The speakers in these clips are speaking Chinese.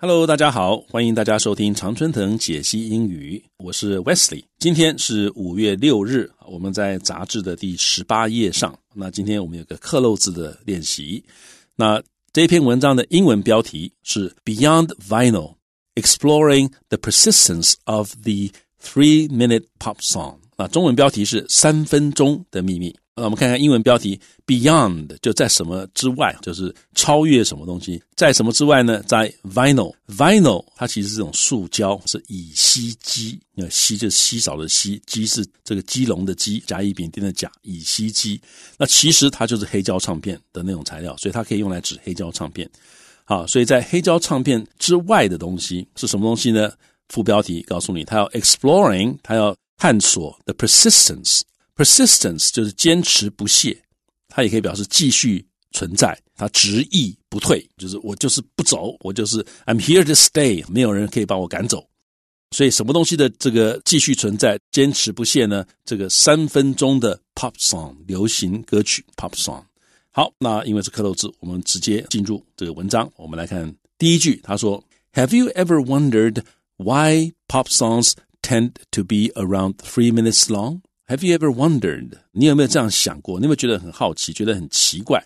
Hello，大家好，欢迎大家收听常春藤解析英语，我是 Wesley。今天是五月六日，我们在杂志的第十八页上。那今天我们有个刻漏字的练习。那这篇文章的英文标题是 Beyond Vinyl: Exploring the Persistence of the Three-Minute Pop Song。啊，中文标题是《三分钟的秘密》。那我们看看英文标题 “Beyond”，就在什么之外，就是超越什么东西。在什么之外呢？在 Vinyl，Vinyl 它其实是种塑胶，是乙烯基。那“烯”就是稀少的“稀”，“基”是这个基隆的“基”，甲乙丙丁的“甲”。乙烯基，那其实它就是黑胶唱片的那种材料，所以它可以用来指黑胶唱片。好，所以在黑胶唱片之外的东西是什么东西呢？副标题告诉你，它要 exploring，它要。探索的 persistence，persistence 就是坚持不懈，它也可以表示继续存在，它执意不退，就是我就是不走，我就是 I'm here to stay，没有人可以把我赶走。所以什么东西的这个继续存在、坚持不懈呢？这个三分钟的 pop song 流行歌曲 pop song。好，那因为是克头字，我们直接进入这个文章。我们来看第一句，他说：Have you ever wondered why pop songs？tend to be around three minutes long. Have you ever wondered？你有没有这样想过？你有没有觉得很好奇，觉得很奇怪？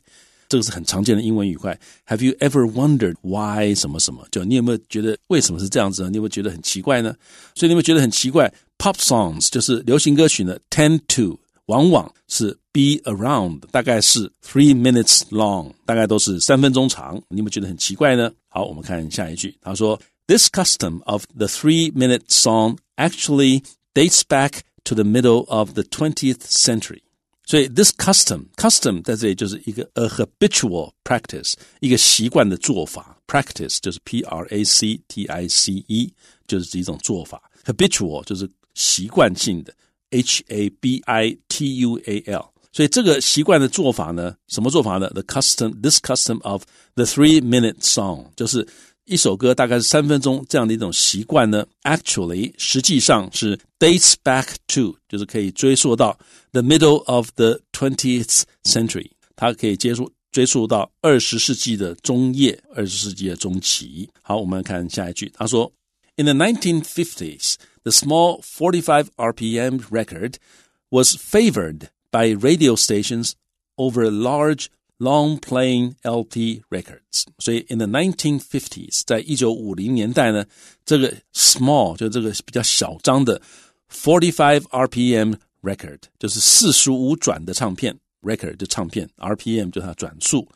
这个是很常见的英文语块。Have you ever wondered why 什么什么？就你有没有觉得为什么是这样子呢？你有没有觉得很奇怪呢？所以你有没有觉得很奇怪？Pop songs 就是流行歌曲呢，tend to 往往是 be around，大概是 three minutes long，大概都是三分钟长。你有没有觉得很奇怪呢？好，我们看下一句，他说。This custom of the three minute song actually dates back to the middle of the 20th century. century。所以，this custom custom 在这里就是一个 a habitual practice，一个习惯的做法。practice 就是 p r a c t i c e，就是一种做法。habitual 就是习惯性的 h a b i t u a l。所以这个习惯的做法呢，什么做法呢？The custom this custom of the three minute song，就是一首歌大概是三分钟这样的一种习惯呢，actually 实际上是 dates back to，就是可以追溯到 the middle of the twentieth century，它可以接触追溯到二十世纪的中叶，二十世纪的中期。好，我们看下一句，他说，In the 1950s, the small 45 RPM record was favored by radio stations over large long playing LP records。所以，in the 1950s，在一九五零年代呢，这个 small 就这个比较小张的 forty-five RPM record，就是四十五转的唱片，record 就唱片，RPM 就它转速。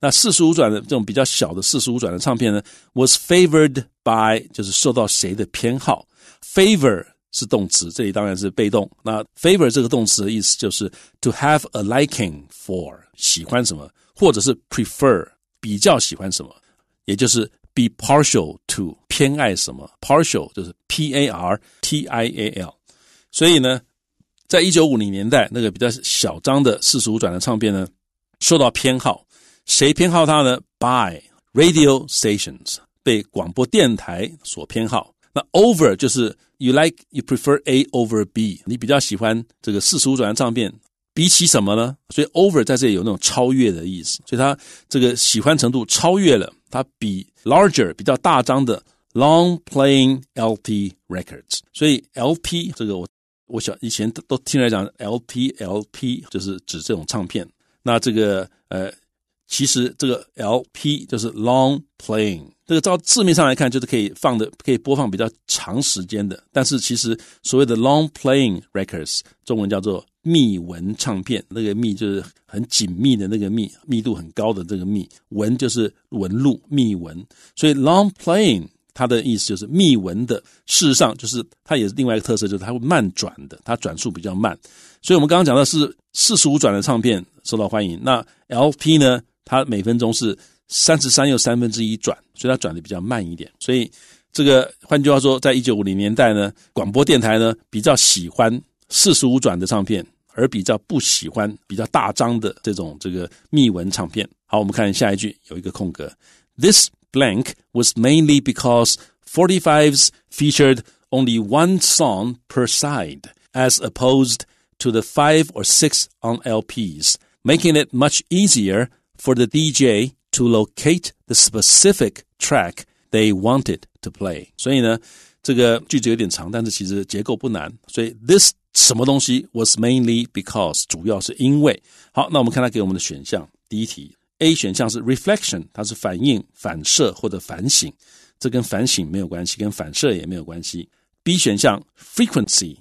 那四十五转的这种比较小的四十五转的唱片呢，was favored by 就是受到谁的偏好，favor 是动词，这里当然是被动。那 favor 这个动词的意思就是 to have a liking for。喜欢什么，或者是 prefer 比较喜欢什么，也就是 be partial to 偏爱什么。partial 就是 p a r t i a l，所以呢，在一九五零年代那个比较小张的四十五转的唱片呢，受到偏好。谁偏好它呢？By radio stations 被广播电台所偏好。那 over 就是 you like you prefer A over B，你比较喜欢这个四十五转的唱片。比起什么呢？所以 over 在这里有那种超越的意思，所以它这个喜欢程度超越了它比 larger 比较大张的 long playing LT records。所以 l p 这个我我想以前都都听来讲 l p l p 就是指这种唱片。那这个呃。其实这个 LP 就是 long playing，这个照字面上来看就是可以放的、可以播放比较长时间的。但是其实所谓的 long playing records，中文叫做密文唱片。那个密就是很紧密的那个密，密度很高的这个密文就是纹路密纹。所以 long playing 它的意思就是密纹的。事实上，就是它也是另外一个特色，就是它会慢转的，它转速比较慢。所以我们刚刚讲的是四十五转的唱片受到欢迎。那 LP 呢？它每分钟是三十三又三分之一转，所以它转的比较慢一点。所以这个换句话说，在一九五零年代呢，广播电台呢比较喜欢四十五转的唱片，而比较不喜欢比较大张的这种这个密文唱片。好，我们看下一句，有一个空格。This blank was mainly because forty-fives featured only one song per side, as opposed to the five or six on LPs, making it much easier. For the DJ to locate the specific track they wanted to play，所以呢，这个句子有点长，但是其实结构不难。所以 this 什么东西 was mainly because 主要是因为。好，那我们看它给我们的选项。第一题，A 选项是 reflection，它是反应、反射或者反省。这跟反省没有关系，跟反射也没有关系。B 选项 frequency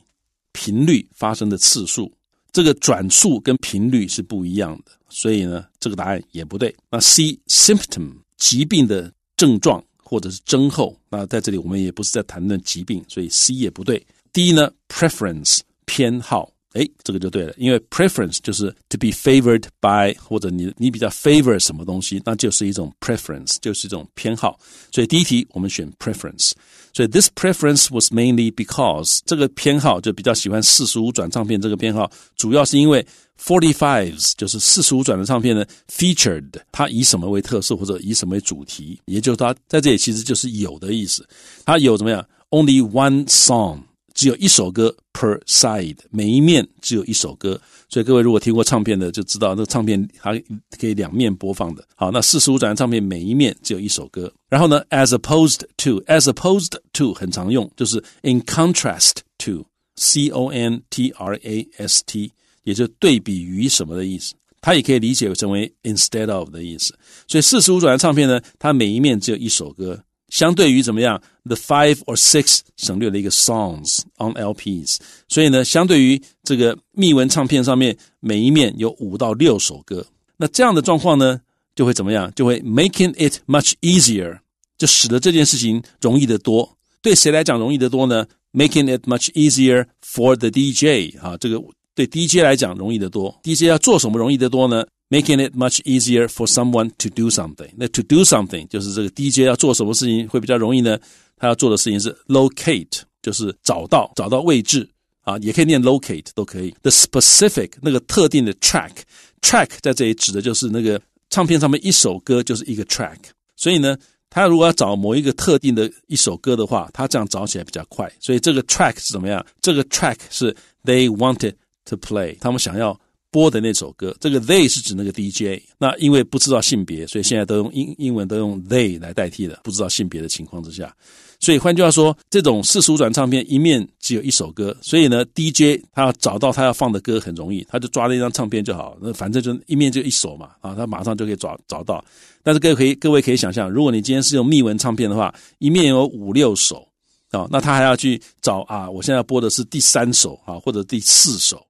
频率发生的次数，这个转速跟频率是不一样的。所以呢，这个答案也不对。那 C symptom 疾病的症状或者是征候，那在这里我们也不是在谈论疾病，所以 C 也不对。D 呢，preference 偏好。哎，这个就对了，因为 preference 就是 to be favored by，或者你你比较 f a v o r 什么东西，那就是一种 preference，就是一种偏好。所以第一题我们选 preference。所以 this preference was mainly because 这个偏好就比较喜欢四十五转唱片这个偏好，主要是因为 forty fives 就是四十五转的唱片呢 featured 它以什么为特色或者以什么为主题，也就是它在这里其实就是有的意思。它有怎么样？Only one song。只有一首歌 per side，每一面只有一首歌。所以各位如果听过唱片的，就知道那唱片它可以两面播放的。好，那四十五转的唱片每一面只有一首歌。然后呢，as opposed to，as opposed to 很常用，就是 in contrast to，c o n t r a s t，也就对比于什么的意思。它也可以理解成为 instead of 的意思。所以四十五转的唱片呢，它每一面只有一首歌。相对于怎么样，the five or six 省略了一个 songs on LPs，所以呢，相对于这个密文唱片上面每一面有五到六首歌，那这样的状况呢，就会怎么样？就会 making it much easier，就使得这件事情容易得多。对谁来讲容易得多呢？Making it much easier for the DJ，啊，这个对 DJ 来讲容易得多。DJ 要做什么容易得多呢？Making it much easier for someone to do something。那 to do something 就是这个 DJ 要做什么事情会比较容易呢？他要做的事情是 locate，就是找到找到位置啊，也可以念 locate 都可以。The specific 那个特定的 track，track 在这里指的就是那个唱片上面一首歌就是一个 track。所以呢，他如果要找某一个特定的一首歌的话，他这样找起来比较快。所以这个 track 是怎么样？这个 track 是 they wanted to play，他们想要。播的那首歌，这个 they 是指那个 D J。那因为不知道性别，所以现在都用英英文都用 they 来代替的。不知道性别的情况之下，所以换句话说，这种四十五转唱片一面只有一首歌，所以呢，D J 他要找到他要放的歌很容易，他就抓了一张唱片就好。那反正就一面就一首嘛，啊，他马上就可以找找到。但是各位可以各位可以想象，如果你今天是用密文唱片的话，一面有五六首哦，那他还要去找啊，我现在播的是第三首啊，或者第四首。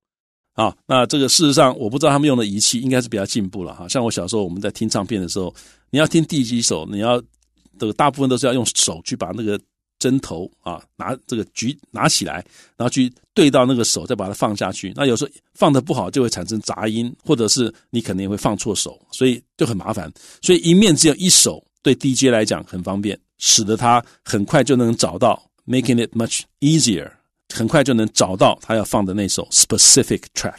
啊，那这个事实上，我不知道他们用的仪器应该是比较进步了哈。像我小时候，我们在听唱片的时候，你要听第几首，你要个大部分都是要用手去把那个针头啊，拿这个举拿起来，然后去对到那个手，再把它放下去。那有时候放的不好，就会产生杂音，或者是你可能也会放错手，所以就很麻烦。所以一面只有一手，对 DJ 来讲很方便，使得他很快就能找到，making it much easier。很快就能找到他要放的那首 specific track。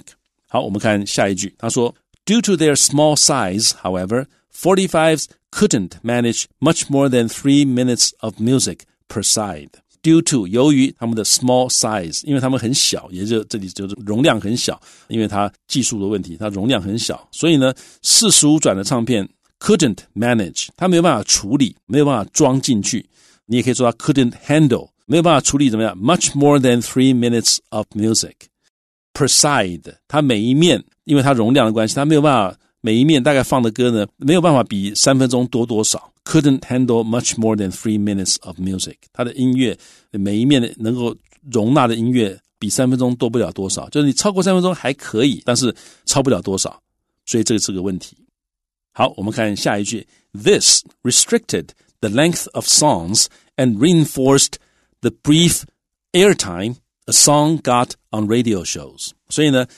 好，我们看下一句，他说：Due to their small size, however, 45s couldn't manage much more than three minutes of music per side. Due to 由于他们的 small size，因为他们很小，也就这里就是容量很小，因为它技术的问题，它容量很小，所以呢，四十五转的唱片 couldn't manage，它没有办法处理，没有办法装进去。你也可以说它 couldn't handle，没有办法处理怎么样？Much more than three minutes of music per side，它每一面，因为它容量的关系，它没有办法每一面大概放的歌呢，没有办法比三分钟多多少。Couldn't handle much more than three minutes of music，它的音乐每一面能够容纳的音乐比三分钟多不了多少，就是你超过三分钟还可以，但是超不了多少，所以这个是个问题。好，我们看下一句，This restricted the length of songs and reinforced the brief airtime a song got on radio shows. restricted,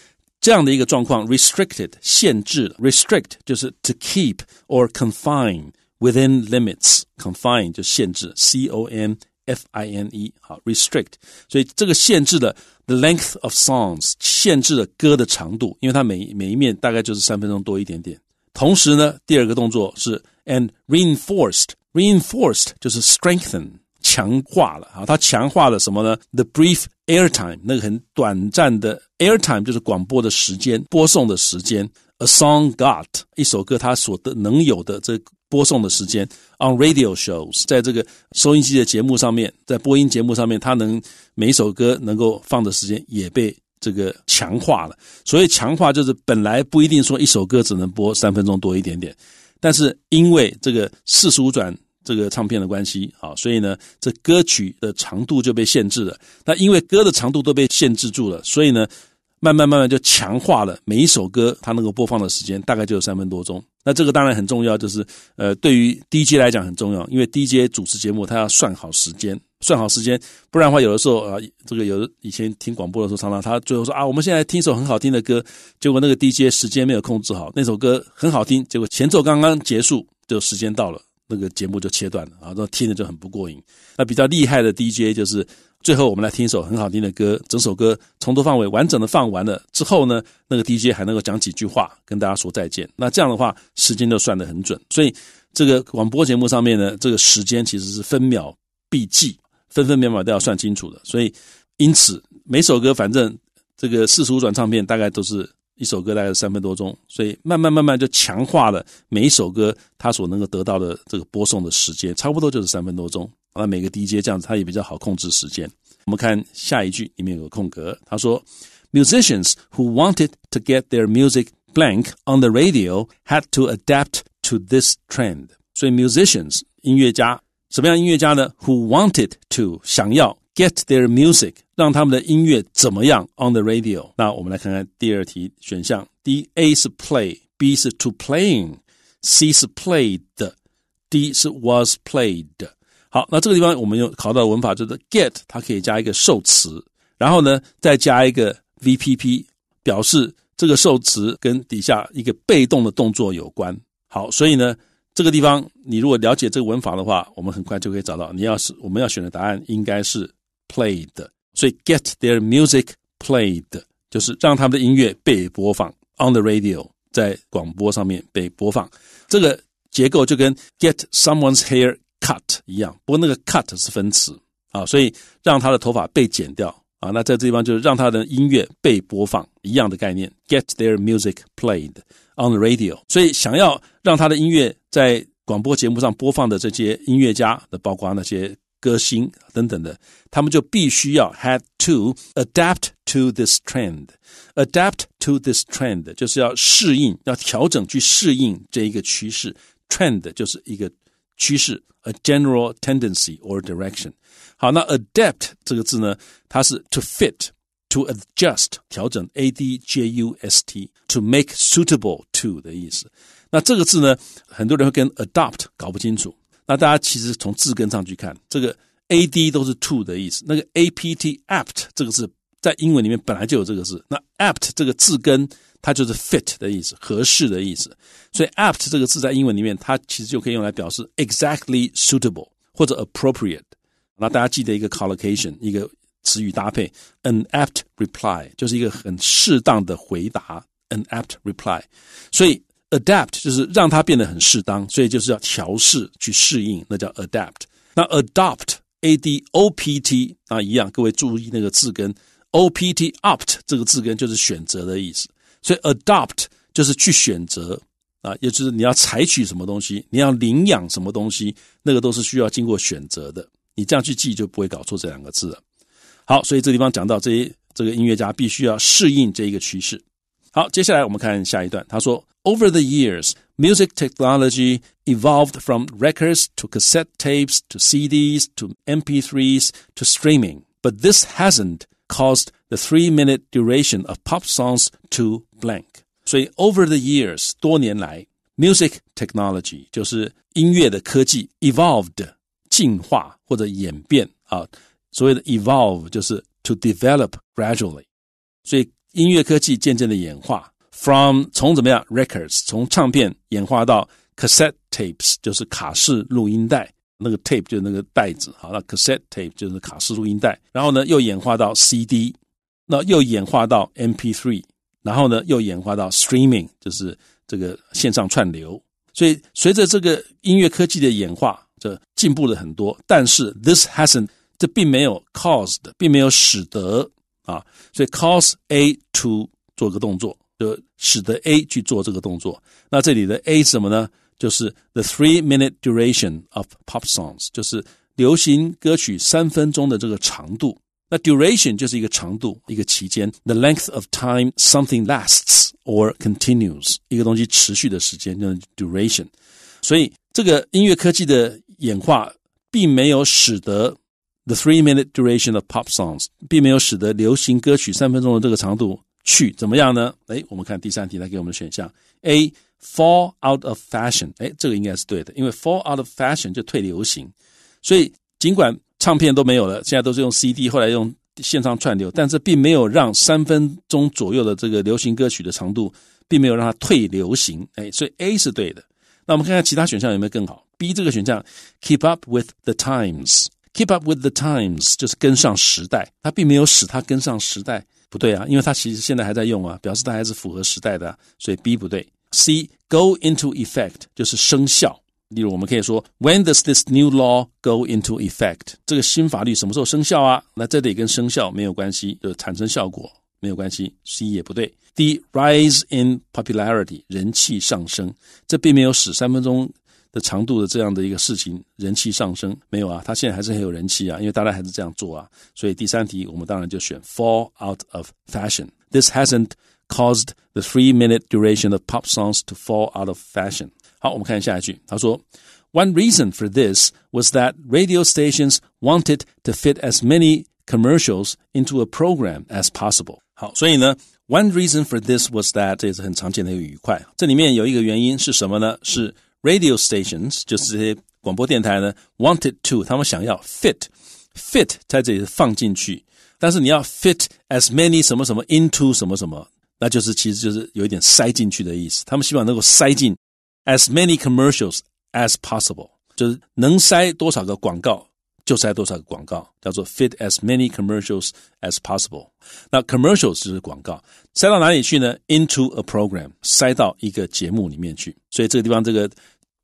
restrict 就是 to keep or confine within limits. limits，confine 就限制，c o n f i n e 好 restrict，所以这个限制了 the length of songs, songs，限制了歌的长度，因为它每每一面大概就是三分钟多一点点。同时呢，第二个动作是 and reinforced, 就是 strengthen。强化了啊！它强化了什么呢？The brief airtime，那个很短暂的 airtime 就是广播的时间、播送的时间。A song got 一首歌它所得能有的这播送的时间。On radio shows，在这个收音机的节目上面，在播音节目上面，它能每首歌能够放的时间也被这个强化了。所以强化就是本来不一定说一首歌只能播三分钟多一点点，但是因为这个四十五转。这个唱片的关系，好，所以呢，这歌曲的长度就被限制了。那因为歌的长度都被限制住了，所以呢，慢慢慢慢就强化了每一首歌它能够播放的时间，大概就有三分多钟。那这个当然很重要，就是呃，对于 DJ 来讲很重要，因为 DJ 主持节目，他要算好时间，算好时间，不然的话，有的时候啊，这个有以前听广播的时候常常他最后说啊，我们现在听一首很好听的歌，结果那个 DJ 时间没有控制好，那首歌很好听，结果前奏刚刚结束就时间到了。那个节目就切断了，然后听着就很不过瘾。那比较厉害的 DJ 就是，最后我们来听一首很好听的歌，整首歌从头放尾完整的放完了之后呢，那个 DJ 还能够讲几句话跟大家说再见。那这样的话，时间就算的很准。所以这个广播节目上面呢，这个时间其实是分秒必计，分分秒秒都要算清楚的。所以因此每首歌反正这个四十五转唱片大概都是。一首歌大概三分多钟，所以慢慢慢慢就强化了每一首歌它所能够得到的这个播送的时间，差不多就是三分多钟。那每个 DJ 这样子，他也比较好控制时间。我们看下一句，里面有个空格，他说，musicians who wanted to get their music blank on the radio had to adapt to this trend。所以 musicians 音乐家什么样音乐家呢？who wanted to 想要。Get their music，让他们的音乐怎么样？On the radio。那我们来看看第二题选项：D A 是 play，B 是 to playing，C 是 played，D 是 was played。好，那这个地方我们用考到的文法就是 get，它可以加一个受词，然后呢再加一个 VPP，表示这个受词跟底下一个被动的动作有关。好，所以呢这个地方你如果了解这个文法的话，我们很快就可以找到。你要是我们要选的答案应该是。played，所以 get their music played 就是让他们的音乐被播放 on the radio，在广播上面被播放。这个结构就跟 get someone's hair cut 一样，不过那个 cut 是分词啊，所以让他的头发被剪掉啊。那在这地方就是让他的音乐被播放一样的概念，get their music played on the radio。所以想要让他的音乐在广播节目上播放的这些音乐家的，包括那些。歌星等等的，他们就必须要 had to adapt to this trend，adapt to this trend 就是要适应，要调整去适应这一个趋势。trend 就是一个趋势，a general tendency or direction。好，那 adapt 这个字呢，它是 to fit。to adjust 调整，a d j u s t，to make suitable to 的意思。那这个字呢，很多人会跟 adopt 搞不清楚。那大家其实从字根上去看，这个 a d 都是 to 的意思。那个 a p t apt 这个字在英文里面本来就有这个字。那 apt 这个字根，它就是 fit 的意思，合适的意思。所以 apt 这个字在英文里面，它其实就可以用来表示 exactly suitable 或者 appropriate。那大家记得一个 collocation，一个词语搭配，an apt reply 就是一个很适当的回答，an apt reply。所以。Adapt 就是让它变得很适当，所以就是要调试去适应，那叫 adapt。那 adopt，a d o p t 啊，一样，各位注意那个字根 o p t，opt 这个字根就是选择的意思，所以 adopt 就是去选择啊，也就是你要采取什么东西，你要领养什么东西，那个都是需要经过选择的。你这样去记就不会搞错这两个字了。好，所以这地方讲到这些，这个音乐家必须要适应这一个趋势。好，接下来我们看下一段，他说：Over the years, music technology evolved from records to cassette tapes to CDs to MP3s to streaming, but this hasn't caused the three-minute duration of pop songs to blank. 所以，over the years 多年来，music technology 就是音乐的科技 evolved 进化或者演变啊。所谓的 evolve 就是 to develop gradually。所以音乐科技渐渐的演化，from 从怎么样 records 从唱片演化到 cassette tapes 就是卡式录音带，那个 tape 就是那个袋子，好，那 cassette tape 就是卡式录音带，然后呢又演化到 CD，那又演化到 MP3，然后呢又演化到 streaming 就是这个线上串流。所以随着这个音乐科技的演化，这进步了很多，但是 this hasn't 这并没有 caused 并没有使得。啊，所以 cause A to 做个动作，就使得 A 去做这个动作。那这里的 A 什么呢？就是 the three minute duration of pop songs，就是流行歌曲三分钟的这个长度。那 duration 就是一个长度，一个期间。The length of time something lasts or continues，一个东西持续的时间叫 duration。所以这个音乐科技的演化并没有使得。The three-minute duration of pop songs 并没有使得流行歌曲三分钟的这个长度去怎么样呢？哎，我们看第三题，来给我们的选项 A fall out of fashion。哎，这个应该是对的，因为 fall out of fashion 就退流行。所以尽管唱片都没有了，现在都是用 CD，后来用线上串流，但这并没有让三分钟左右的这个流行歌曲的长度并没有让它退流行。哎，所以 A 是对的。那我们看看其他选项有没有更好？B 这个选项 keep up with the times。Keep up with the times 就是跟上时代，它并没有使它跟上时代，不对啊，因为它其实现在还在用啊，表示它还是符合时代的，所以 B 不对。C go into effect 就是生效，例如我们可以说 When does this new law go into effect？这个新法律什么时候生效啊？那这得跟生效没有关系，就产生效果没有关系，C 也不对。D rise in popularity 人气上升，这并没有使三分钟。的长度的这样的一个事情，人气上升没有啊？它现在还是很有人气啊，因为大家还是这样做啊。所以第三题我们当然就选 fall out of fashion。This hasn't caused the three-minute duration of pop songs to fall out of fashion。好，我们看下一句，他说。One reason for this was that radio stations wanted to fit as many commercials into a program as possible。好，所以呢，One reason for this was that 这也是很常见的一个语块。这里面有一个原因是什么呢？是 radio stations 就是这些广播电台呢，wanted to 他们想要 fit fit 在这里放进去，但是你要 fit as many 什么什么 into 什么什么，那就是其实就是有一点塞进去的意思。他们希望能够塞进 as many commercials as possible，就是能塞多少个广告就塞多少个广告，叫做 fit as many commercials as possible。那 commercials 就是广告，塞到哪里去呢？Into a program，塞到一个节目里面去。所以这个地方这个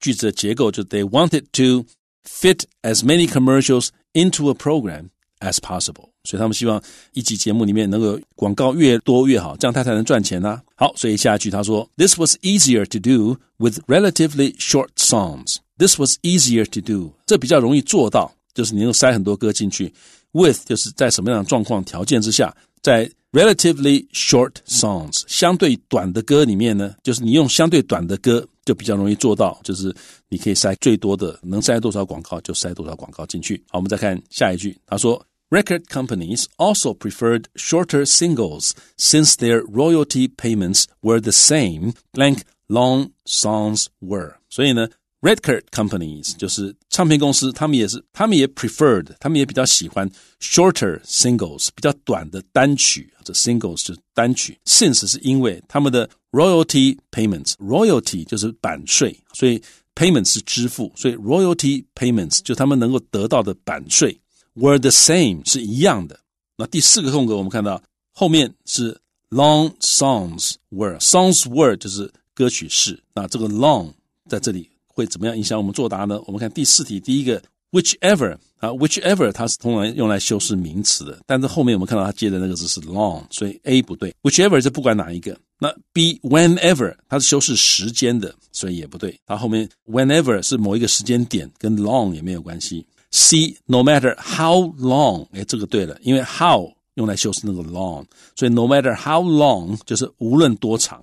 句子的结构，就是 they wanted to fit as many commercials into a program as possible。所以他们希望一集节目里面能够广告越多越好，这样他才能赚钱呐、啊。好，所以下一句他说，This was easier to do with relatively short songs. This was easier to do，这比较容易做到，就是你能塞很多歌进去。With 就是在什么样的状况条件之下，在 relatively short songs 相对短的歌里面呢，就是你用相对短的歌就比较容易做到，就是你可以塞最多的，能塞多少广告就塞多少广告进去。好，我们再看下一句，他说。Record companies also preferred shorter singles since their royalty payments were the same blank long songs were. 所以呢。Record companies 就是唱片公司，他们也是，他们也 preferred，他们也比较喜欢 shorter singles，比较短的单曲。这 singles 就是单曲。Since 是因为他们的 royalty payments，royalty 就是版税，所以 payments 是支付，所以 royalty payments 就他们能够得到的版税 were the same 是一样的。那第四个空格我们看到后面是 long songs were，songs were 就是歌曲是。那这个 long 在这里。会怎么样影响我们作答呢？我们看第四题，第一个 whichever 啊，whichever 它是通常用来修饰名词的，但是后面我们看到它接的那个字是 long，所以 A 不对。whichever 是不管哪一个，那 B whenever 它是修饰时间的，所以也不对。它后面 whenever 是某一个时间点，跟 long 也没有关系。C no matter how long，哎，这个对了，因为 how 用来修饰那个 long，所以 no matter how long 就是无论多长。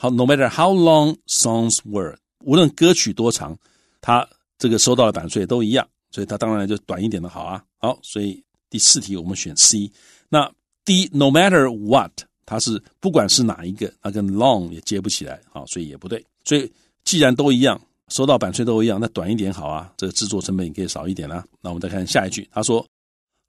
好，no matter how long songs were。无论歌曲多长，它这个收到的版税都一样，所以它当然就短一点的好啊。好，所以第四题我们选 C。那 D no matter what，它是不管是哪一个，它跟 long 也接不起来啊，所以也不对。所以既然都一样，收到版税都一样，那短一点好啊，这个制作成本也可以少一点啦。那我们再看下一句，他说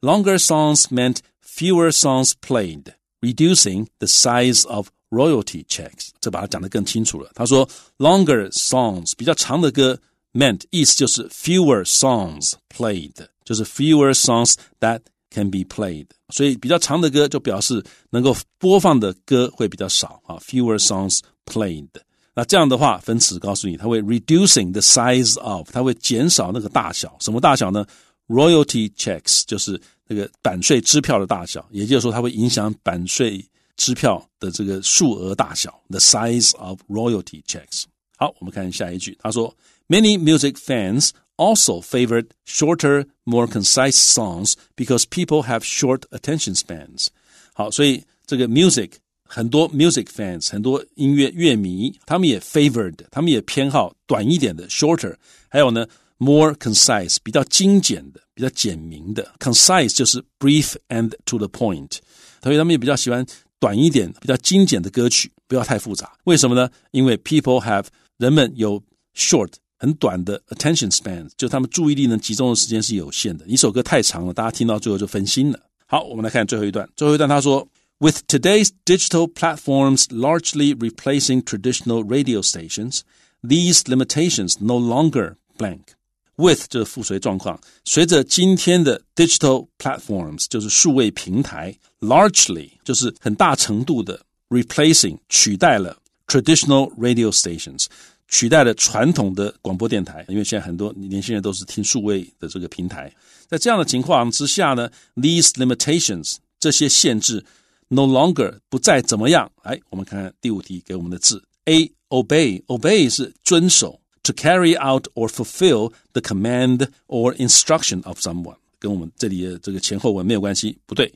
，longer songs meant fewer songs played，reducing the size of。Royalty checks，这把它讲得更清楚了。他说，longer songs 比较长的歌，meant 意思就是 fewer songs played，就是 fewer songs that can be played。所以比较长的歌就表示能够播放的歌会比较少啊，fewer songs played。那这样的话，分词告诉你，它会 reducing the size of，它会减少那个大小，什么大小呢？Royalty checks 就是那个版税支票的大小，也就是说它会影响版税。支票的这个数额大小，the size of royalty checks。好，我们看下一句，他说，Many music fans also favored shorter, more concise songs because people have short attention spans。好，所以这个 music 很多 music fans 很多音乐乐迷，他们也 favored，他们也偏好短一点的 shorter，还有呢 more concise 比较精简的、比较简明的 concise 就是 brief and to the point，所以他们也比较喜欢短一点、比较精简的歌曲，不要太复杂。为什么呢？因为 people have 人们有 short 很短的 attention span，就他们注意力能集中的时间是有限的。一首歌太长了，大家听到最后就分心了。好，我们来看最后一段。最后一段他说：“With today's digital platforms largely replacing traditional radio stations, these limitations no longer blank With 就是伴随状况，随着今天的 digital platforms 就是数位平台，largely 就是很大程度的 replacing 取代了 traditional radio stations 取代了传统的广播电台，因为现在很多年轻人都是听数位的这个平台。在这样的情况之下呢，these limitations 这些限制 no longer 不再怎么样。哎，我们看看第五题给我们的字，A obey obey 是遵守。to carry out or fulfill the command or instruction of someone，跟我们这里的这个前后文没有关系，不对。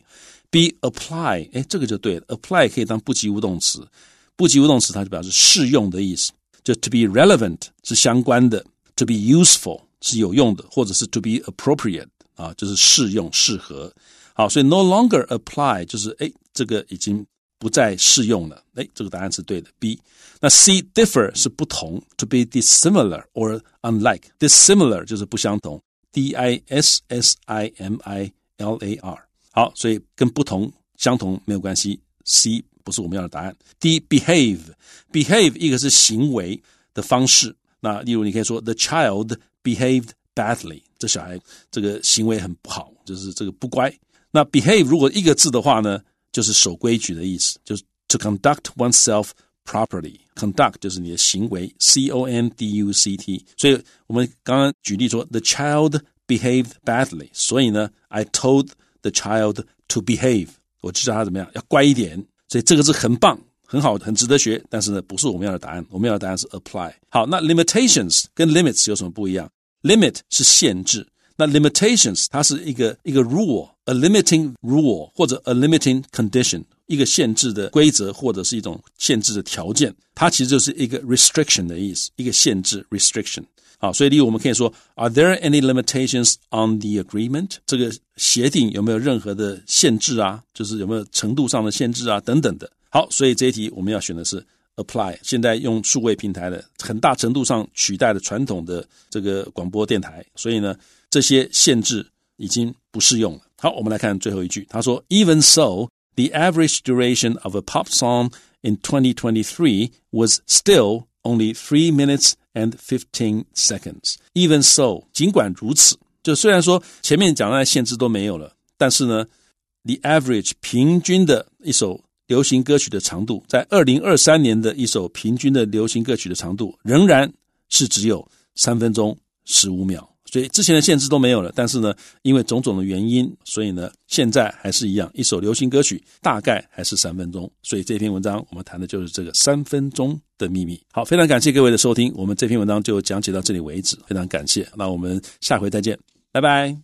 be apply，哎，这个就对了，apply 可以当不及物动词，不及物动词它就表示适用的意思，就 to be relevant 是相关的，to be useful 是有用的，或者是 to be appropriate 啊，就是适用适合。好，所以 no longer apply 就是哎，这个已经不再适用了。哎，这个答案是对的。B，那 C differ 是不同，to be dissimilar or unlike，dissimilar 就是不相同，D I S S I M I L A R。好，所以跟不同相同没有关系。C 不是我们要的答案。D behave，behave 一个是行为的方式。那例如你可以说，the child behaved badly，这小孩这个行为很不好，就是这个不乖。那 behave 如果一个字的话呢？就是守规矩的意思，就是 to conduct oneself properly。conduct 就是你的行为，c o n d u c t。所以我们刚刚举例说，the child behaved badly，所以呢，I told the child to behave，我就叫他怎么样，要乖一点。所以这个是很棒。很好，很值得学，但是呢，不是我们要的答案。我们要的答案是 apply。好，那 limitations 跟 limits 有什么不一样？limit 是限制那 limitations 它是一个一个 rule，a limiting rule 或者 a limiting condition，一个限制的规则或者是一种限制的条件，它其实就是一个 restriction 的意思，一个限制 restriction。好，所以例如我们可以说，Are there any limitations on the agreement？这个协定有没有任何的限制啊？就是有没有程度上的限制啊？等等的。好，所以这一题我们要选的是 apply。现在用数位平台的，很大程度上取代了传统的这个广播电台，所以呢。这些限制已经不适用了。好，我们来看最后一句，他说：“Even so, the average duration of a pop song in 2023 was still only three minutes and fifteen seconds. Even so，尽管如此，就虽然说前面讲那限制都没有了，但是呢，the average 平均的一首流行歌曲的长度，在二零二三年的一首平均的流行歌曲的长度，仍然是只有三分钟十五秒。所以之前的限制都没有了，但是呢，因为种种的原因，所以呢，现在还是一样，一首流行歌曲大概还是三分钟。所以这篇文章我们谈的就是这个三分钟的秘密。好，非常感谢各位的收听，我们这篇文章就讲解到这里为止，非常感谢，那我们下回再见，拜拜。